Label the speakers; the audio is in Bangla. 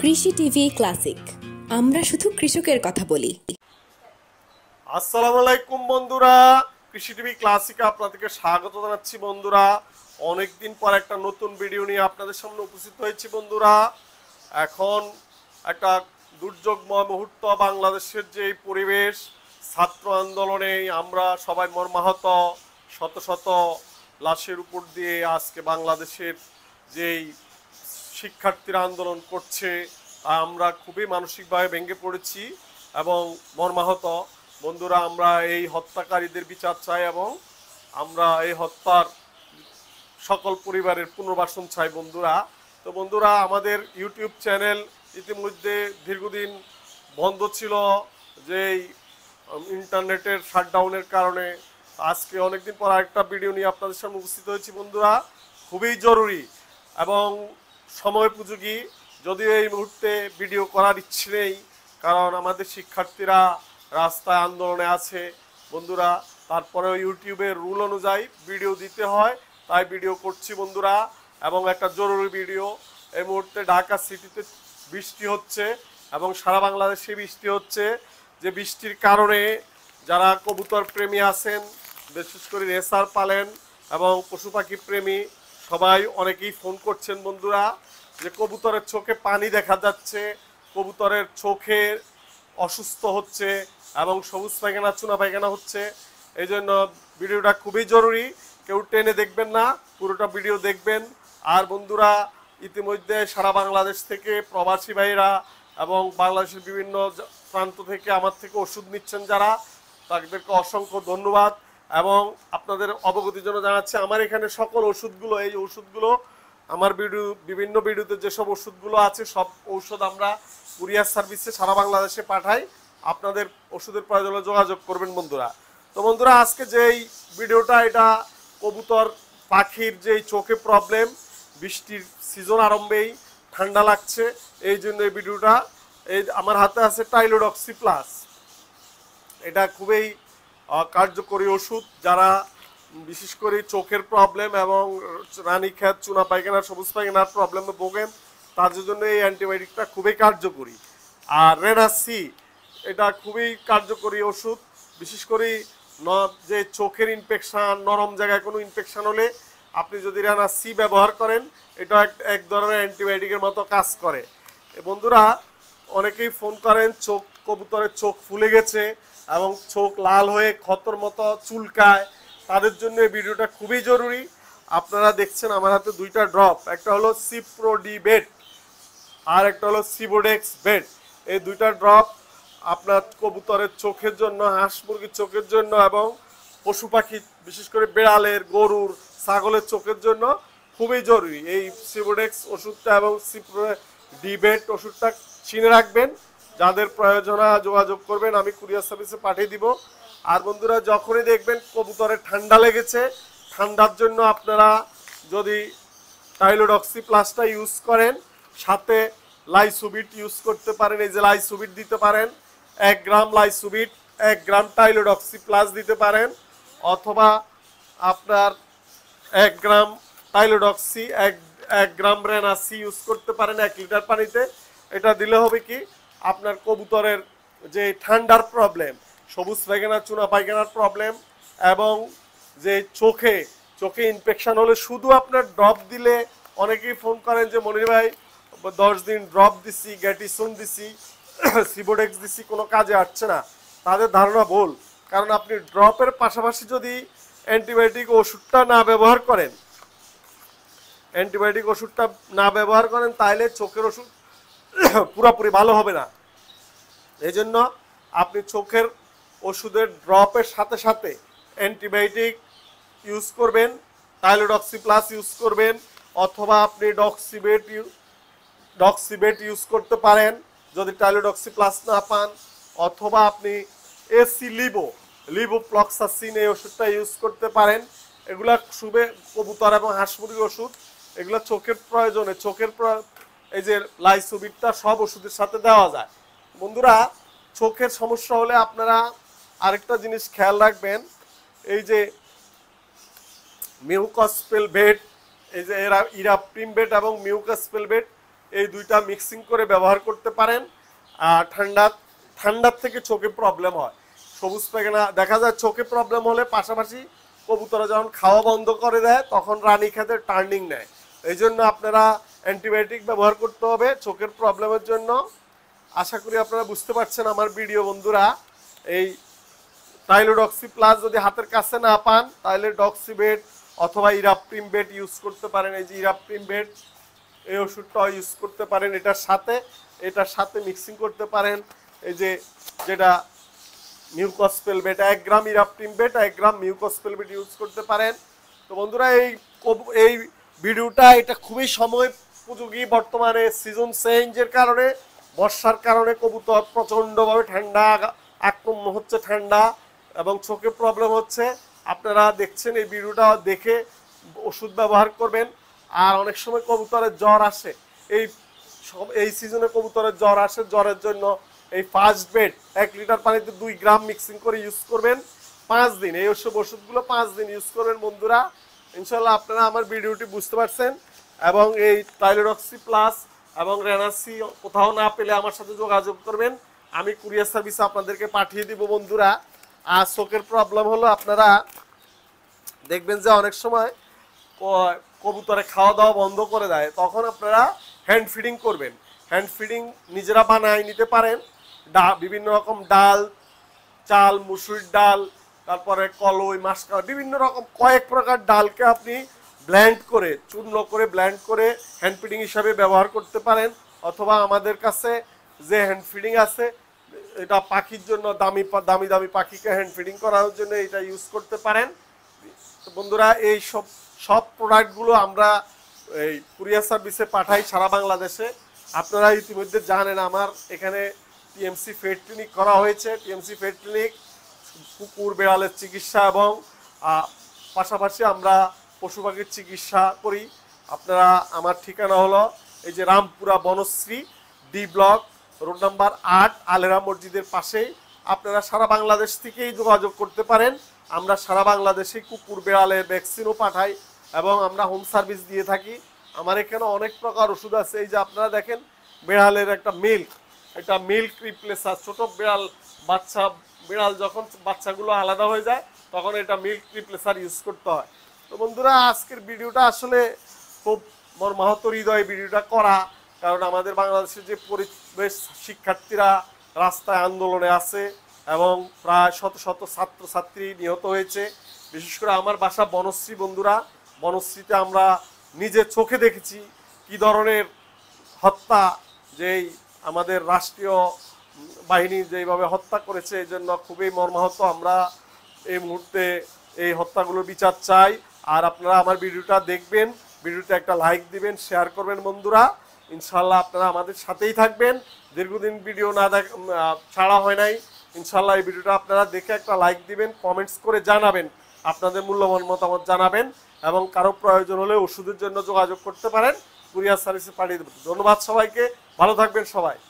Speaker 1: কৃষি টিভি ক্লাসিক আমরা শুধু কৃষকের কথা বলি আসসালামু আলাইকুম বন্ধুরা কৃষি টিভি ক্লাসিকে আপনাদেরকে স্বাগত জানাচ্ছি বন্ধুরা অনেকদিন পর একটা নতুন ভিডিও নিয়ে আপনাদের সামনে উপস্থিত হয়েছি বন্ধুরা এখন একটা দুর্যোগময় মুহূর্ত বাংলাদেশের যে পরিবেশ ছাত্র আন্দোলনে আমরা সবাই মর্মাহত শত শত লাশের উপর দিয়ে আজকে বাংলাদেশের যেই শিক্ষার্থীরা আন্দোলন করছে আমরা খুবই মানসিকভাবে ভেঙে পড়েছি এবং মর্মাহত বন্ধুরা আমরা এই হত্যাকারীদের বিচার চাই এবং আমরা এই হত্যার সকল পরিবারের পুনর্বাসন চাই বন্ধুরা তো বন্ধুরা আমাদের ইউটিউব চ্যানেল ইতিমধ্যে দীর্ঘদিন বন্ধ ছিল যে ইন্টারনেটের শাটডাউনের কারণে আজকে অনেকদিন পর আরেকটা ভিডিও নিয়ে আপনাদের সামনে উপস্থিত হয়েছি বন্ধুরা খুবই জরুরি এবং সময় উপযোগী যদিও এই মুহূর্তে ভিডিও করার ইচ্ছে নেই কারণ আমাদের শিক্ষার্থীরা রাস্তায় আন্দোলনে আছে বন্ধুরা তারপরে ইউটিউবের রুল অনুযায়ী ভিডিও দিতে হয় তাই ভিডিও করছি বন্ধুরা এবং একটা জরুরি ভিডিও এই মুহূর্তে ঢাকা সিটিতে বৃষ্টি হচ্ছে এবং সারা বাংলাদেশে বৃষ্টি হচ্ছে যে বৃষ্টির কারণে যারা কবুতর প্রেমী আছেন বিশেষ করে রেসার পালেন এবং পশু পাখি প্রেমী সবাই অনেকেই ফোন করছেন বন্ধুরা যে কবুতরের চোখে পানি দেখা যাচ্ছে কবুতরের চোখে অসুস্থ হচ্ছে এবং সবুজ পায়খানা চুনা পায়খানা হচ্ছে এই জন্য ভিডিওটা খুবই জরুরি কেউ টেনে দেখবেন না পুরোটা ভিডিও দেখবেন আর বন্ধুরা ইতিমধ্যে সারা বাংলাদেশ থেকে প্রবাসী ভাইরা এবং বাংলাদেশের বিভিন্ন প্রান্ত থেকে আমার থেকে ওষুধ নিচ্ছেন যারা তাদেরকে অসংখ্য ধন্যবাদ এবং আপনাদের অবগতির জন্য জানাচ্ছি আমার এখানে সকল ওষুধগুলো এই ওষুধগুলো আমার ভিডিও বিভিন্ন ভিডিওতে যেসব ওষুধগুলো আছে সব ঔষধ আমরা কুরিয়ার সার্ভিসে সারা বাংলাদেশে পাঠাই আপনাদের ওষুধের প্রয়োজন যোগাযোগ করবেন বন্ধুরা তো বন্ধুরা আজকে যেই ভিডিওটা এটা কবুতর পাখির যে চোখে প্রবলেম বৃষ্টির সিজন আরম্ভেই ঠান্ডা লাগছে এই জন্য এই ভিডিওটা এই আমার হাতে আছে টাইলোডক্সি প্লাস এটা খুবই কার্যকরী ওষুধ যারা বিশেষ করে চোখের প্রবলেম এবং রানীক্ষেত চুনা পায়খানা সবুজ পায়খানার প্রবলেমে ভোগেন তাদের জন্য এই অ্যান্টিবায়োটিকটা খুবই কার্যকরী আর রেডাসি এটা খুবই কার্যকরী ওষুধ বিশেষ করে যে চোখের ইনফেকশান নরম জায়গায় কোনো ইনফেকশান হলে আপনি যদি রানা সি ব্যবহার করেন এটা এক ধরনের অ্যান্টিবায়োটিকের মতো কাজ করে বন্ধুরা অনেকেই ফোন করেন চোখ কবুতরের চোখ ফুলে গেছে এবং চোখ লাল হয়ে ক্ষতর মতো চুলকায় তাদের জন্য এই ভিডিওটা খুবই জরুরি আপনারা দেখছেন আমার হাতে দুইটা ড্রপ একটা হলো সিপ্রোডি বেড আর একটা হলো সিবোডেক্স বেড এই দুইটা ড্রপ আপনার কবুতরের চোখের জন্য হাঁস মুরগির চোখের জন্য এবং পশু পাখি বিশেষ করে বেড়ালের গরুর ছাগলের চোখের জন্য খুবই জরুরি এই সিবোডেক্স ওষুধটা এবং সিপ্রো ডিবেট ওষুধটা চিনে রাখবেন যাদের প্রয়োজন যোগাযোগ করবেন আমি কুরিয়ার সার্ভিসে পাঠিয়ে দিব আর বন্ধুরা যখনই দেখবেন কবুতরে ঠান্ডা লেগেছে ঠান্ডার জন্য আপনারা যদি টাইলোডক্সি প্লাসটা ইউজ করেন সাথে লাইসুবিট ইউজ করতে পারেন এই যে লাইসুবিট দিতে পারেন এক গ্রাম লাইসুবিট এক গ্রাম টাইলোডক্সি প্লাস দিতে পারেন অথবা আপনার এক গ্রাম টাইলোডক্সি এক এক গ্রাম রেনাসি ইউজ করতে পারেন এক লিটার পানিতে এটা দিলে হবে কি আপনার কবুতরের যে ঠান্ডার প্রবলেম সবুজ পায়খানা চুনা পায়খানার প্রবলেম এবং যে চোখে চোখে ইনফেকশান হলে শুধু আপনার ড্রপ দিলে অনেকেই ফোন করেন যে মনির ভাই দশ দিন ড্রপ দিছি গ্যাটিসন দিছি সিবোডেক্স দিছি কোনো কাজে আসছে না তাদের ধারণা ভুল কারণ আপনি ড্রপের পাশাপাশি যদি অ্যান্টিবায়োটিক ওষুধটা না ব্যবহার করেন অ্যান্টিবায়োটিক ওষুধটা না ব্যবহার করেন তাহলে চোখের ওষুধ পুরোপুরি ভালো হবে না এই জন্য আপনি চোখের ওষুধের ড্রপের সাথে সাথে অ্যান্টিবায়োটিক ইউজ করবেন টাইলোডক্সি প্লাস ইউজ করবেন অথবা আপনি ডক্সিবেট ডক্সিবেট ইউজ করতে পারেন যদি টাইলোডক্সি প্লাস না পান অথবা আপনি এসি লিবো প্লক্সাসিন এই ওষুধটা ইউজ করতে পারেন এগুলা শুভে কবুতর এবং হাঁস মুরগি ওষুধ এগুলো চোখের প্রয়োজনে চোখের এই যে লাইসোবিটটা সব ওষুধের সাথে দেওয়া যায় বন্ধুরা চোখের সমস্যা হলে আপনারা আরেকটা জিনিস খেয়াল রাখবেন এই যে পেল বেড এই যে এরা ইরাপ্রিম বেড এবং পেল বেড এই দুইটা মিক্সিং করে ব্যবহার করতে পারেন আর ঠান্ডা ঠান্ডার থেকে চোখে প্রবলেম হয় সবুজ পায়খানা দেখা যায় চোখে প্রবলেম হলে পাশাপাশি কবুতরা যখন খাওয়া বন্ধ করে দেয় তখন রানী খেতে টার্নিং নেয় এই জন্য আপনারা অ্যান্টিবায়োটিক ব্যবহার করতে হবে চোখের প্রবলেমের জন্য আশা করি আপনারা বুঝতে পারছেন আমার ভিডিও বন্ধুরা এই টাইলোডক্সি প্লাস যদি হাতের কাছে না পান তাহলে বেড অথবা ইরাপ্রিম বেড ইউজ করতে পারেন এই যে ইরাপ্রিম বেড এই ওষুধটাও ইউজ করতে পারেন এটার সাথে এটার সাথে মিক্সিং করতে পারেন এই যে যেটা মিউকসপেল বেট এক গ্রাম ইরাপ্রিম বেট এক গ্রাম মিউকসপেল বেট ইউজ করতে পারেন তো বন্ধুরা এই এই ভিডিওটা এটা খুবই সময় উপযোগী বর্তমানে সিজন চেঞ্জের কারণে বর্ষার কারণে কবুতর প্রচণ্ডভাবে ঠান্ডা আক্রম্য হচ্ছে ঠান্ডা এবং চোখে প্রবলেম হচ্ছে আপনারা দেখছেন এই ভিডিওটা দেখে ওষুধ ব্যবহার করবেন আর অনেক সময় কবুতরের জ্বর আসে এই সব এই সিজনে কবুতরের জ্বর আসে জ্বরের জন্য এই ফার্স্ট বেড এক লিটার পানিতে দুই গ্রাম মিক্সিং করে ইউজ করবেন পাঁচ দিন এই সব ওষুধগুলো পাঁচ দিন ইউজ করবেন বন্ধুরা ইনশাল্লাহ আপনারা আমার ভিডিওটি বুঝতে পারছেন এবং এই টাইলোডক্সি প্লাস এবং রেনাসি কোথাও না পেলে আমার সাথে যোগাযোগ করবেন আমি কুরিয়ার সার্ভিস আপনাদেরকে পাঠিয়ে দিব বন্ধুরা আর চোখের প্রবলেম হলো আপনারা দেখবেন যে অনেক সময় কবুতরে খাওয়া দাওয়া বন্ধ করে দেয় তখন আপনারা হ্যান্ড ফিডিং করবেন হ্যান্ড ফিডিং নিজেরা বানাই নিতে পারেন ডা বিভিন্ন রকম ডাল চাল মুসুর ডাল তারপরে কলই মাসকা বিভিন্ন রকম কয়েক প্রকার ডালকে আপনি ব্ল্যান্ড করে চূর্ণ করে ব্ল্যান্ড করে হ্যান্ড ফিডিং হিসাবে ব্যবহার করতে পারেন অথবা আমাদের কাছে যে হ্যান্ড ফিডিং আছে এটা পাখির জন্য দামি দামি দামি পাখিকে হ্যান্ড ফিডিং করার জন্য এটা ইউজ করতে পারেন বন্ধুরা এই সব সব প্রোডাক্টগুলো আমরা এই কুরিয়ার সার্ভিসে পাঠাই সারা বাংলাদেশে আপনারা ইতিমধ্যে জানেন আমার এখানে টিএমসি ফেড ক্লিনিক করা হয়েছে টিএমসি ফেড ক্লিনিক কুকুর বেড়ালের চিকিৎসা এবং পাশাপাশি আমরা পশু পাখির চিকিৎসা করি আপনারা আমার ঠিকানা হলো এই যে Rampura Banasree D block road number আট আলেরা মসজিদের পাশেই আপনারা সারা বাংলাদেশ থেকেই যোগাযোগ করতে পারেন আমরা সারা বাংলাদেশে কুকুর বেড়ালে ভ্যাকসিনও পাঠাই এবং আমরা হোম সার্ভিস দিয়ে থাকি আমার এখানে অনেক প্রকার ওষুধ আছে এই যে আপনারা দেখেন বেড়ালের একটা মিল্ক একটা মিল্ক রিপ্লেসার ছোট বেড়াল বাচ্চা বেড়াল যখন বাচ্চাগুলো আলাদা হয়ে যায় তখন এটা মিল্ক রিপ্লেসার ইউজ করতে হয় তো বন্ধুরা আজকের ভিডিওটা আসলে খুব মর্মাহত হৃদয় ভিডিওটা করা কারণ আমাদের বাংলাদেশের যে পরিবেশ শিক্ষার্থীরা রাস্তায় আন্দোলনে আছে এবং প্রায় শত শত ছাত্রছাত্রী নিহত হয়েছে বিশেষ করে আমার বাসা বনশ্রী বন্ধুরা বনশ্রীতে আমরা নিজে চোখে দেখেছি কি ধরনের হত্যা যেই আমাদের রাষ্ট্রীয় বাহিনী যেইভাবে হত্যা করেছে এই জন্য খুবই মর্মাহত আমরা এই মুহূর্তে এই হত্যাগুলোর বিচার চাই আর আপনারা আমার ভিডিওটা দেখবেন ভিডিওটা একটা লাইক দিবেন শেয়ার করবেন বন্ধুরা ইনশাল্লাহ আপনারা আমাদের সাথেই থাকবেন দীর্ঘদিন ভিডিও না দেখ ছাড়া হয় নাই ইনশাল্লাহ এই ভিডিওটা আপনারা দেখে একটা লাইক দিবেন কমেন্টস করে জানাবেন আপনাদের মূল্যবান মতামত জানাবেন এবং কারো প্রয়োজন হলে ওষুধের জন্য যোগাযোগ করতে পারেন কুরিয়ার সার্ভিসে পাঠিয়ে দেবেন ধন্যবাদ সবাইকে ভালো থাকবেন সবাই